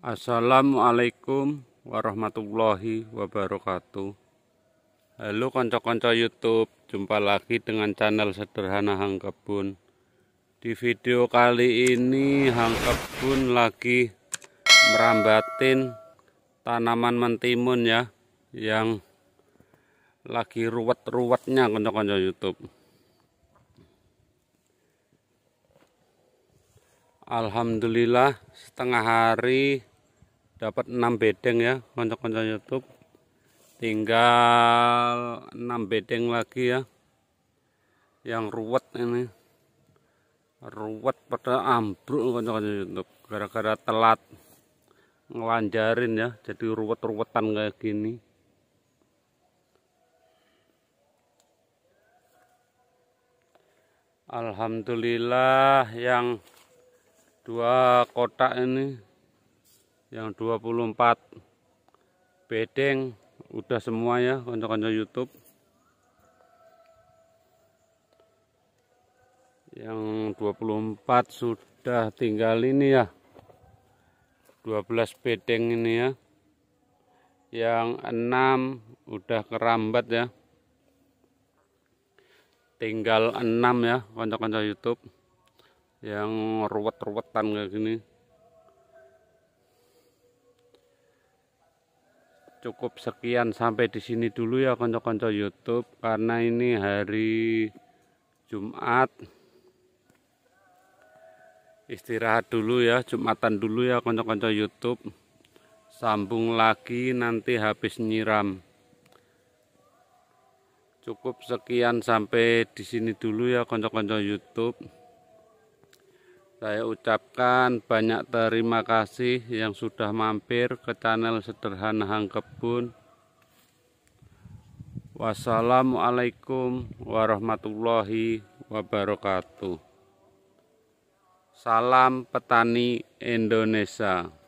Assalamualaikum warahmatullahi wabarakatuh Halo konco-konco youtube Jumpa lagi dengan channel sederhana Hang Kebun Di video kali ini Hang Kebun lagi merambatin tanaman mentimun ya Yang lagi ruwet-ruwetnya konco-konco youtube Alhamdulillah setengah hari dapat 6 bedeng ya konco-konco YouTube tinggal 6 bedeng lagi ya yang ruwet ini ruwet pada ambruk konco-konco YouTube gara-gara telat ngelanjarin ya jadi ruwet-ruwetan kayak gini Alhamdulillah yang dua kotak ini yang 24 bedeng udah semua ya konco-konco YouTube yang 24 sudah tinggal ini ya 12 bedeng ini ya yang 6 udah kerambat ya tinggal 6 ya konco-konco YouTube yang ruwet-ruwetan kayak gini cukup sekian sampai di sini dulu ya konco-konco YouTube karena ini hari Jumat istirahat dulu ya Jumatan dulu ya konco-konco YouTube sambung lagi nanti habis nyiram cukup sekian sampai di sini dulu ya konco-konco YouTube saya ucapkan banyak terima kasih yang sudah mampir ke channel sederhana hang kebun wassalamualaikum warahmatullahi wabarakatuh salam petani Indonesia